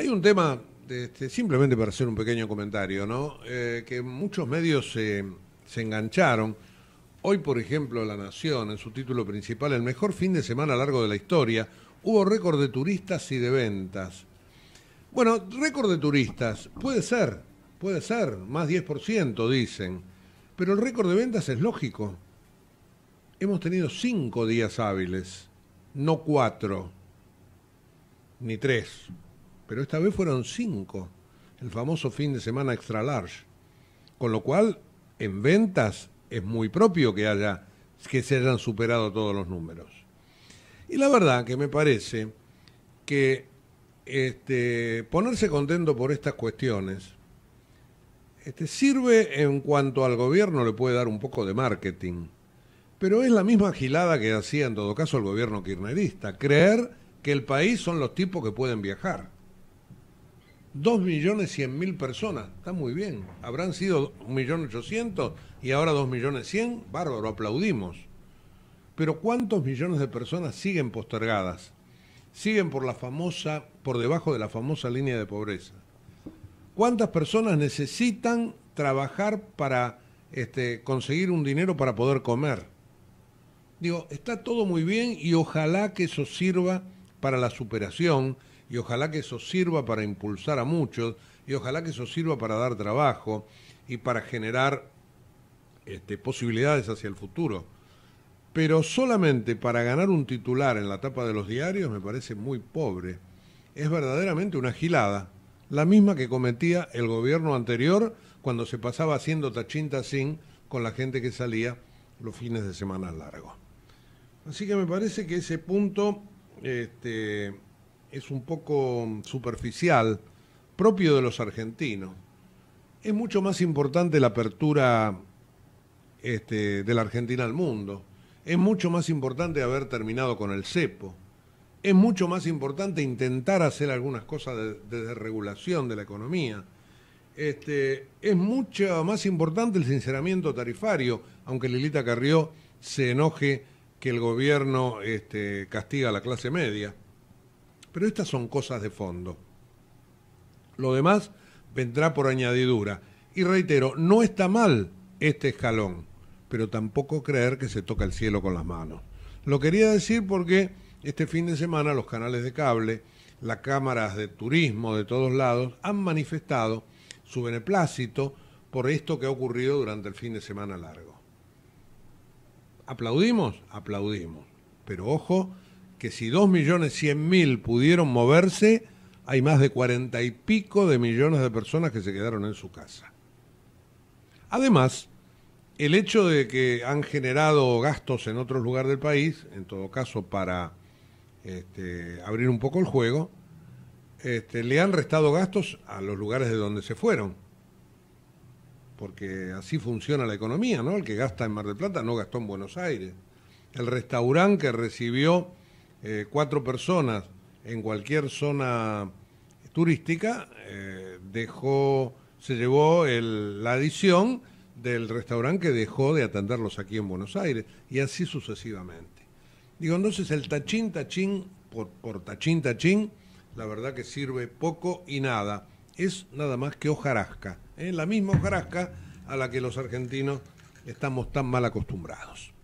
Hay un tema, este, simplemente para hacer un pequeño comentario, ¿no? Eh, que muchos medios se, engancharon. Hoy, por ejemplo, La Nación, en su título principal, el mejor fin de semana a largo de la historia, hubo récord de turistas y de ventas. Bueno, récord de turistas, puede ser, puede ser, más 10% dicen, pero el récord de ventas es lógico. Hemos tenido cinco días hábiles, no cuatro, ni tres pero esta vez fueron cinco, el famoso fin de semana extra large. Con lo cual, en ventas es muy propio que haya que se hayan superado todos los números. Y la verdad que me parece que este, ponerse contento por estas cuestiones este, sirve en cuanto al gobierno le puede dar un poco de marketing, pero es la misma gilada que hacía en todo caso el gobierno kirchnerista, creer que el país son los tipos que pueden viajar. 2.100.000 millones cien mil personas, está muy bien. Habrán sido 1.800.000 y ahora dos millones bárbaro, aplaudimos. Pero ¿cuántos millones de personas siguen postergadas? Siguen por la famosa, por debajo de la famosa línea de pobreza. ¿Cuántas personas necesitan trabajar para este, conseguir un dinero para poder comer? Digo, está todo muy bien y ojalá que eso sirva para la superación, y ojalá que eso sirva para impulsar a muchos y ojalá que eso sirva para dar trabajo y para generar este, posibilidades hacia el futuro. Pero solamente para ganar un titular en la tapa de los diarios me parece muy pobre. Es verdaderamente una gilada, la misma que cometía el gobierno anterior cuando se pasaba haciendo tachín sin con la gente que salía los fines de semana largos Así que me parece que ese punto este, es un poco superficial, propio de los argentinos. Es mucho más importante la apertura este, de la Argentina al mundo. Es mucho más importante haber terminado con el cepo. Es mucho más importante intentar hacer algunas cosas de, desregulación de la economía. Este, es mucho más importante el sinceramiento tarifario, aunque Lilita Carrió se enoje que el gobierno este, castiga a la clase media. Pero estas son cosas de fondo. Lo demás vendrá por añadidura. Y reitero, no está mal este escalón, pero tampoco creer que se toca el cielo con las manos. Lo quería decir porque este fin de semana los canales de cable, las cámaras de turismo de todos lados han manifestado su beneplácito por esto que ha ocurrido durante el fin de semana largo. ¿Aplaudimos? Aplaudimos. Pero ojo, que si 2.100.000 pudieron moverse, hay más de cuarenta y pico de millones de personas que se quedaron en su casa. Además, el hecho de que han generado gastos en otros lugar del país, en todo caso para este, abrir un poco el juego, este, le han restado gastos a los lugares de donde se fueron. Porque así funciona la economía, ¿no? El que gasta en Mar del Plata no gastó en Buenos Aires. El restaurante que recibió eh, cuatro personas en cualquier zona turística, eh, dejó, se llevó la adición del restaurante que dejó de atenderlos aquí en Buenos Aires, y así sucesivamente. Digo, entonces el tachín, tachín, por, por tachín, tachín, la verdad que sirve poco y nada. Es nada más que hojarasca, ¿eh? la misma hojarasca a la que los argentinos estamos tan mal acostumbrados.